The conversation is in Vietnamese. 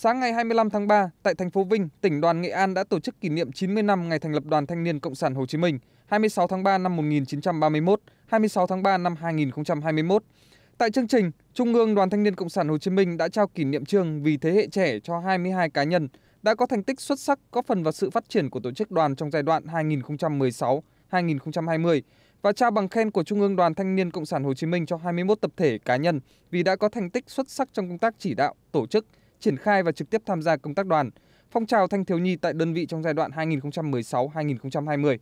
Sáng ngày 25 tháng 3, tại thành phố Vinh, tỉnh đoàn Nghệ An đã tổ chức kỷ niệm 90 năm ngày thành lập Đoàn Thanh niên Cộng sản Hồ Chí Minh, 26 tháng 3 năm 1931, 26 tháng 3 năm 2021. Tại chương trình, Trung ương Đoàn Thanh niên Cộng sản Hồ Chí Minh đã trao kỷ niệm trương vì thế hệ trẻ cho 22 cá nhân đã có thành tích xuất sắc góp phần vào sự phát triển của tổ chức đoàn trong giai đoạn 2016-2020 và trao bằng khen của Trung ương Đoàn Thanh niên Cộng sản Hồ Chí Minh cho 21 tập thể cá nhân vì đã có thành tích xuất sắc trong công tác chỉ đạo, tổ chức, triển khai và trực tiếp tham gia công tác đoàn phong trào thanh thiếu nhi tại đơn vị trong giai đoạn hai nghìn một mươi sáu hai nghìn hai mươi